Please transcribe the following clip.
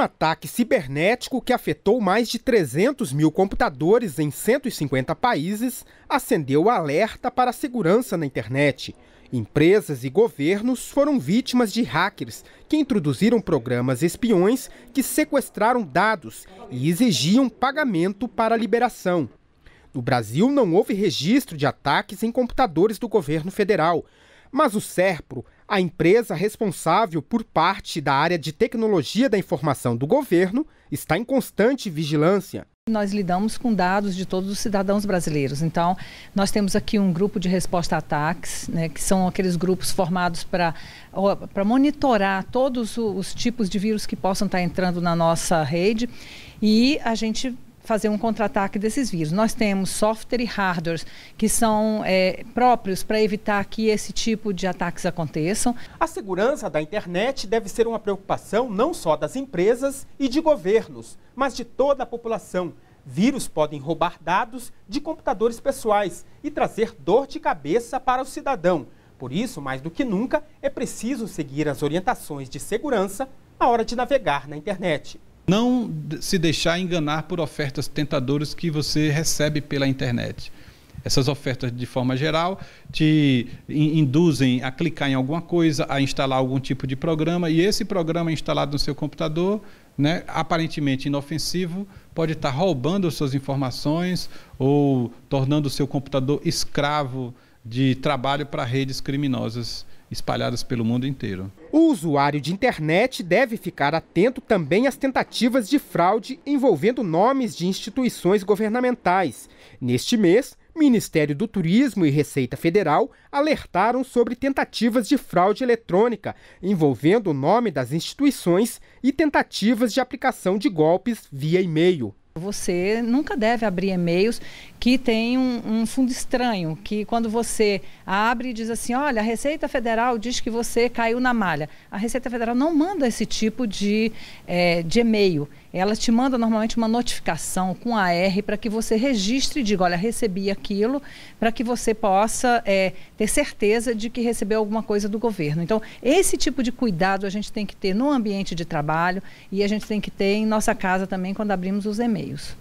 Um ataque cibernético que afetou mais de 300 mil computadores em 150 países acendeu o alerta para a segurança na internet. Empresas e governos foram vítimas de hackers que introduziram programas espiões que sequestraram dados e exigiam pagamento para a liberação. No Brasil, não houve registro de ataques em computadores do governo federal, mas o SERPRO, a empresa responsável por parte da área de tecnologia da informação do governo, está em constante vigilância. Nós lidamos com dados de todos os cidadãos brasileiros. Então, nós temos aqui um grupo de resposta a ataques, né, que são aqueles grupos formados para monitorar todos os tipos de vírus que possam estar entrando na nossa rede. E a gente fazer um contra-ataque desses vírus. Nós temos software e hardware que são é, próprios para evitar que esse tipo de ataques aconteçam. A segurança da internet deve ser uma preocupação não só das empresas e de governos, mas de toda a população. Vírus podem roubar dados de computadores pessoais e trazer dor de cabeça para o cidadão. Por isso, mais do que nunca, é preciso seguir as orientações de segurança na hora de navegar na internet. Não se deixar enganar por ofertas tentadoras que você recebe pela internet. Essas ofertas, de forma geral, te induzem a clicar em alguma coisa, a instalar algum tipo de programa, e esse programa instalado no seu computador, né, aparentemente inofensivo, pode estar roubando suas informações ou tornando o seu computador escravo de trabalho para redes criminosas espalhadas pelo mundo inteiro. O usuário de internet deve ficar atento também às tentativas de fraude envolvendo nomes de instituições governamentais. Neste mês, Ministério do Turismo e Receita Federal alertaram sobre tentativas de fraude eletrônica envolvendo o nome das instituições e tentativas de aplicação de golpes via e-mail. Você nunca deve abrir e-mails que tem um, um, fundo estranho, que quando você abre diz assim, olha, a Receita Federal diz que você caiu na malha. A Receita Federal não manda esse tipo de, é, de e-mail ela te manda normalmente uma notificação com a AR para que você registre e diga, olha, recebi aquilo, para que você possa é, ter certeza de que recebeu alguma coisa do governo. Então, esse tipo de cuidado a gente tem que ter no ambiente de trabalho e a gente tem que ter em nossa casa também quando abrimos os e-mails.